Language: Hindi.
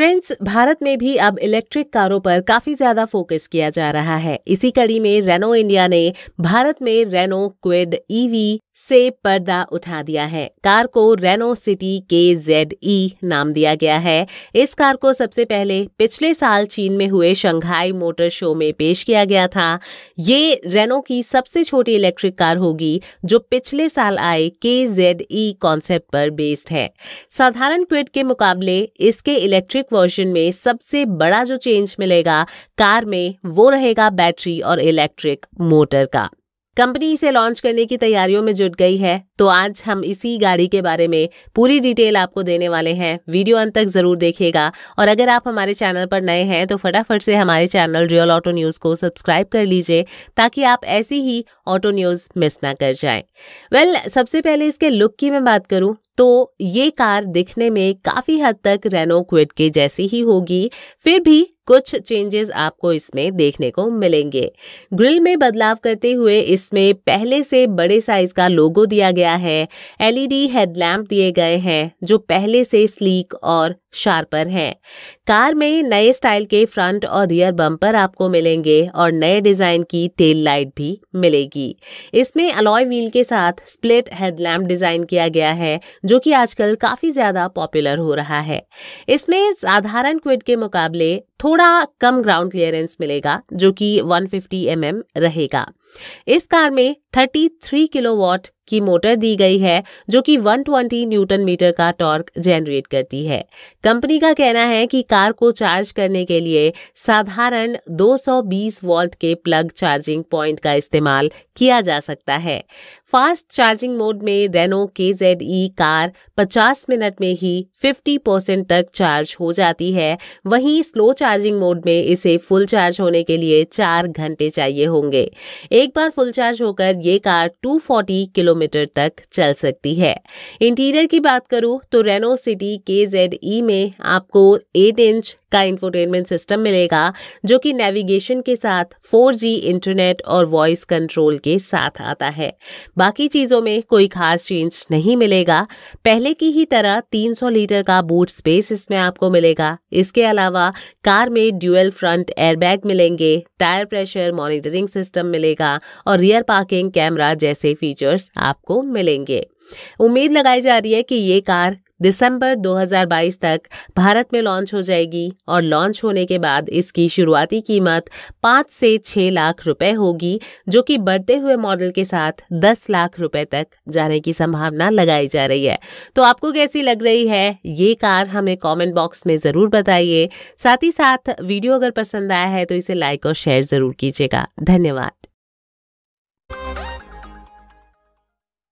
फ्रेंड्स भारत में भी अब इलेक्ट्रिक कारों पर काफी ज्यादा फोकस किया जा रहा है इसी कड़ी में रेनो इंडिया ने भारत में रेनो क्विड ईवी से पर्दा उठा दिया है कार को Renault city K Z E नाम दिया गया है इस कार को सबसे पहले पिछले साल चीन में हुए शंघाई मोटर शो में पेश किया गया था ये रेनो की सबसे छोटी इलेक्ट्रिक कार होगी जो पिछले साल आए के जेड ई कॉन्सेप्ट पर बेस्ड है साधारण क्विड के मुकाबले इसके इलेक्ट्रिक वर्जन में सबसे बड़ा जो चेंज मिलेगा कार में वो रहेगा बैटरी और इलेक्ट्रिक मोटर का कंपनी इसे लॉन्च करने की तैयारियों में जुट गई है तो आज हम इसी गाड़ी के बारे में पूरी डिटेल आपको देने वाले हैं वीडियो अंत तक जरूर देखिएगा और अगर आप हमारे चैनल पर नए हैं तो फटाफट से हमारे चैनल रियल ऑटो न्यूज़ को सब्सक्राइब कर लीजिए ताकि आप ऐसी ही ऑटो न्यूज़ मिस ना कर जाए वेल well, सबसे पहले इसके लुक की मैं बात करूं तो ये कार दिखने में काफ़ी हद तक रेनो क्विड के जैसी ही होगी फिर भी कुछ चेंजेस आपको इसमें देखने को मिलेंगे ग्रिल में बदलाव करते हुए इसमें पहले से बड़े साइज का लोगो दिया गया है एलईडी हेडलैम्प e दिए गए हैं जो पहले से स्लीक और शार्पर हैं कार में नए स्टाइल के फ्रंट और रियर बम्पर आपको मिलेंगे और नए डिज़ाइन की टेल लाइट भी मिलेगी इसमें अलॉय व्हील के साथ स्प्लिट हेडलैम्प डिज़ाइन किया गया है जो कि आजकल काफ़ी ज़्यादा पॉपुलर हो रहा है इसमें साधारण क्विड के मुकाबले थोड़ा कम ग्राउंड क्लियरेंस मिलेगा जो कि 150 एम mm रहेगा इस कार में 33 किलोवाट की मोटर दी गई है जो कि 120 न्यूटन मीटर का टॉर्क जनरेट करती है कंपनी का कहना है कि कार को चार्ज करने के लिए साधारण 220 वोल्ट के प्लग चार्जिंग पॉइंट का इस्तेमाल किया जा सकता है फास्ट चार्जिंग मोड में Renault K Z E car 50 minute में ही 50 परसेंट तक चार्ज हो जाती है वहीं स्लो चार्जिंग मोड में इसे फुल चार्ज होने के लिए चार घंटे चाहिए होंगे एक बार फुल चार्ज होकर ये कार 240 किलोमीटर तक चल सकती है इंटीरियर की बात करूँ तो Renault city K Z E में आपको एट इंच का इंफोटेनमेंट सिस्टम मिलेगा जो कि नेविगेशन के साथ 4G इंटरनेट और वॉइस कंट्रोल के साथ आता है बाकी चीज़ों में कोई खास चेंज नहीं मिलेगा पहले की ही तरह 300 लीटर का बूट स्पेस इसमें आपको मिलेगा इसके अलावा कार में ड्यूएल फ्रंट एयरबैग मिलेंगे टायर प्रेशर मॉनिटरिंग सिस्टम मिलेगा और रियर पार्किंग कैमरा जैसे फीचर्स आपको मिलेंगे उम्मीद लगाई जा रही है कि ये कार दिसंबर 2022 तक भारत में लॉन्च हो जाएगी और लॉन्च होने के बाद इसकी शुरुआती कीमत पाँच से छः लाख रुपए होगी जो कि बढ़ते हुए मॉडल के साथ दस लाख रुपए तक जाने की संभावना लगाई जा रही है तो आपको कैसी लग रही है ये कार हमें कॉमेंट बॉक्स में ज़रूर बताइए साथ ही साथ वीडियो अगर पसंद आया है तो इसे लाइक और शेयर ज़रूर कीजिएगा धन्यवाद